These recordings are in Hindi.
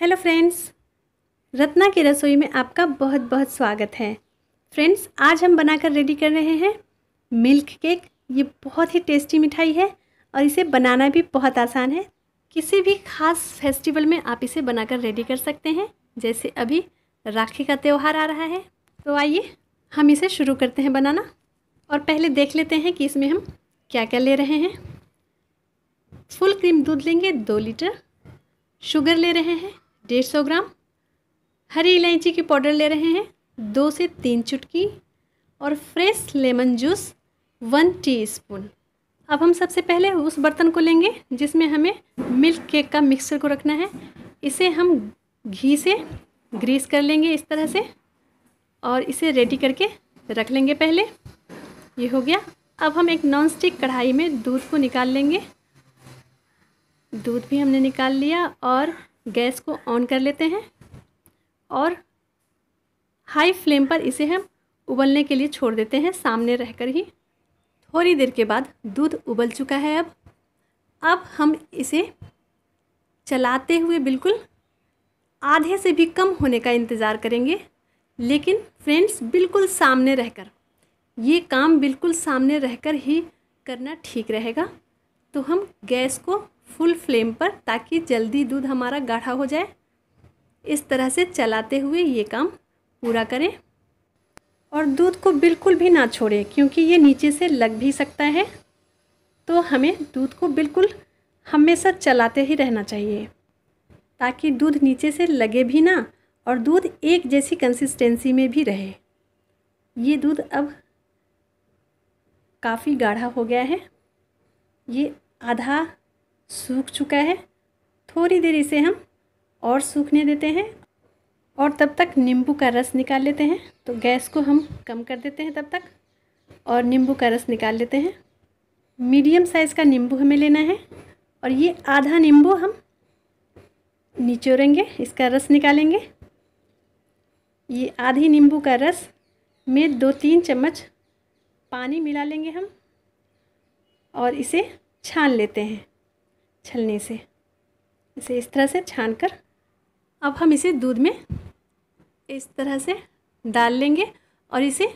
हेलो फ्रेंड्स रत्ना की रसोई में आपका बहुत बहुत स्वागत है फ्रेंड्स आज हम बनाकर रेडी कर रहे हैं मिल्क केक ये बहुत ही टेस्टी मिठाई है और इसे बनाना भी बहुत आसान है किसी भी खास फेस्टिवल में आप इसे बनाकर रेडी कर सकते हैं जैसे अभी राखी का त्यौहार आ रहा है तो आइए हम इसे शुरू करते हैं बनाना और पहले देख लेते हैं कि इसमें हम क्या क्या ले रहे हैं फुल क्रीम दूध लेंगे दो लीटर शुगर ले रहे हैं डेढ़ सौ ग्राम हरी इलायची की पाउडर ले रहे हैं दो से तीन चुटकी और fresh lemon juice one teaspoon अब हम सबसे पहले उस बर्तन को लेंगे जिसमें हमें मिल्क केक का मिक्सचर को रखना है इसे हम घी से ग्रीस कर लेंगे इस तरह से और इसे रेडी करके रख लेंगे पहले ये हो गया अब हम एक नॉन स्टिक कढ़ाई में दूध को निकाल लेंगे दूध भी हमने निकाल लिया और गैस को ऑन कर लेते हैं और हाई फ्लेम पर इसे हम उबलने के लिए छोड़ देते हैं सामने रह कर ही थोड़ी देर के बाद दूध उबल चुका है अब अब हम इसे चलाते हुए बिल्कुल आधे से भी कम होने का इंतज़ार करेंगे लेकिन फ्रेंड्स बिल्कुल सामने रहकर ये काम बिल्कुल सामने रहकर ही करना ठीक रहेगा तो हम गैस को फुल फ्लेम पर ताकि जल्दी दूध हमारा गाढ़ा हो जाए इस तरह से चलाते हुए ये काम पूरा करें और दूध को बिल्कुल भी ना छोड़ें क्योंकि ये नीचे से लग भी सकता है तो हमें दूध को बिल्कुल हमेशा चलाते ही रहना चाहिए ताकि दूध नीचे से लगे भी ना और दूध एक जैसी कंसिस्टेंसी में भी रहे ये दूध अब काफ़ी गाढ़ा हो गया है ये आधा सूख चुका है थोड़ी देर इसे हम और सूखने देते हैं और तब तक नींबू का रस निकाल लेते हैं तो गैस को हम कम कर देते हैं तब तक और नींबू का रस निकाल लेते हैं मीडियम साइज़ का नींबू हमें लेना है और ये आधा नींबू हम निचोड़ेंगे इसका रस निकालेंगे ये आधी नींबू का रस में दो तीन चम्मच पानी मिला लेंगे हम और इसे छान लेते हैं छलने से इसे इस तरह से छान कर अब हम इसे दूध में इस तरह से डाल लेंगे और इसे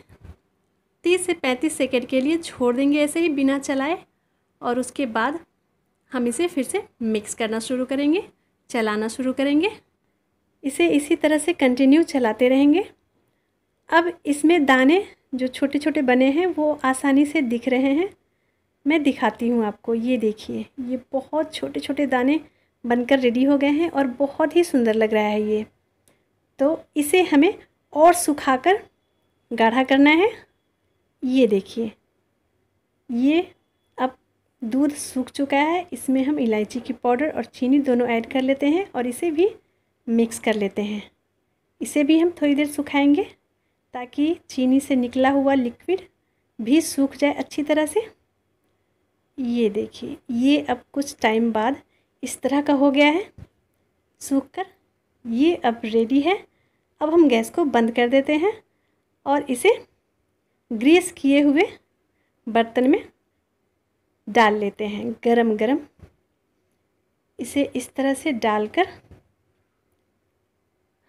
30 से 35 सेकेंड के लिए छोड़ देंगे ऐसे ही बिना चलाए और उसके बाद हम इसे फिर से मिक्स करना शुरू करेंगे चलाना शुरू करेंगे इसे इसी तरह से कंटिन्यू चलाते रहेंगे अब इसमें दाने जो छोटे छोटे बने हैं वो आसानी से दिख रहे हैं मैं दिखाती हूँ आपको ये देखिए ये बहुत छोटे छोटे दाने बनकर रेडी हो गए हैं और बहुत ही सुंदर लग रहा है ये तो इसे हमें और सुखाकर गाढ़ा करना है ये देखिए ये अब दूध सूख चुका है इसमें हम इलायची की पाउडर और चीनी दोनों ऐड कर लेते हैं और इसे भी मिक्स कर लेते हैं इसे भी हम थोड़ी देर सुखाएंगे ताकि चीनी से निकला हुआ लिक्विड भी सूख जाए अच्छी तरह से ये देखिए ये अब कुछ टाइम बाद इस तरह का हो गया है सूख कर ये अब रेडी है अब हम गैस को बंद कर देते हैं और इसे ग्रीस किए हुए बर्तन में डाल लेते हैं गरम गरम इसे इस तरह से डालकर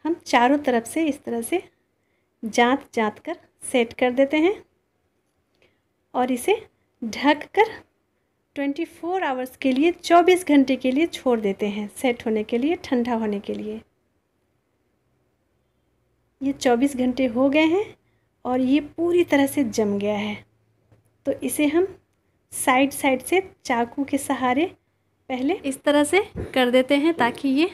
हम चारों तरफ से इस तरह से जात जात कर सेट कर देते हैं और इसे ढक कर 24 आवर्स के लिए 24 घंटे के लिए छोड़ देते हैं सेट होने के लिए ठंडा होने के लिए ये 24 घंटे हो गए हैं और ये पूरी तरह से जम गया है तो इसे हम साइड साइड से चाकू के सहारे पहले इस तरह से कर देते हैं ताकि ये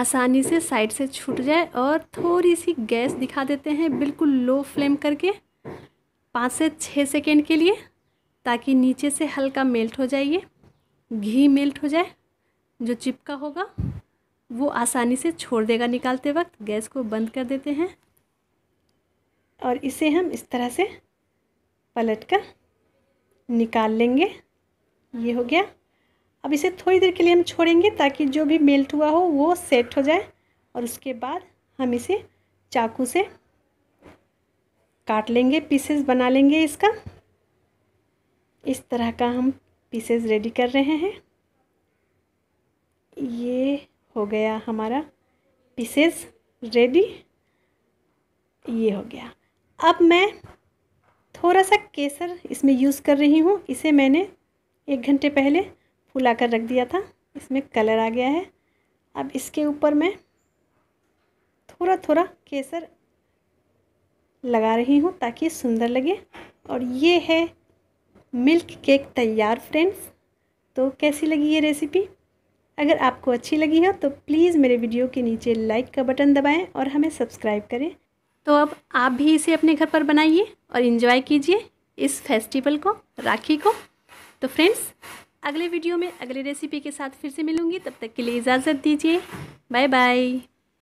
आसानी से साइड से छूट जाए और थोड़ी सी गैस दिखा देते हैं बिल्कुल लो फ्लेम करके पाँच से छः सेकेंड के लिए ताकि नीचे से हल्का मेल्ट हो जाइए घी मेल्ट हो जाए जो चिपका होगा वो आसानी से छोड़ देगा निकालते वक्त गैस को बंद कर देते हैं और इसे हम इस तरह से पलट कर निकाल लेंगे ये हो गया अब इसे थोड़ी देर के लिए हम छोड़ेंगे ताकि जो भी मेल्ट हुआ हो वो सेट हो जाए और उसके बाद हम इसे चाकू से काट लेंगे पीसेस बना लेंगे इसका इस तरह का हम पीसेस रेडी कर रहे हैं ये हो गया हमारा पीसेस रेडी ये हो गया अब मैं थोड़ा सा केसर इसमें यूज़ कर रही हूँ इसे मैंने एक घंटे पहले फुला कर रख दिया था इसमें कलर आ गया है अब इसके ऊपर मैं थोड़ा थोड़ा केसर लगा रही हूँ ताकि सुंदर लगे और ये है मिल्क केक तैयार फ्रेंड्स तो कैसी लगी ये रेसिपी अगर आपको अच्छी लगी हो तो प्लीज़ मेरे वीडियो के नीचे लाइक का बटन दबाएं और हमें सब्सक्राइब करें तो अब आप भी इसे अपने घर पर बनाइए और इन्जॉय कीजिए इस फेस्टिवल को राखी को तो फ्रेंड्स अगले वीडियो में अगले रेसिपी के साथ फिर से मिलूँगी तब तक के लिए इजाज़त दीजिए बाय बाय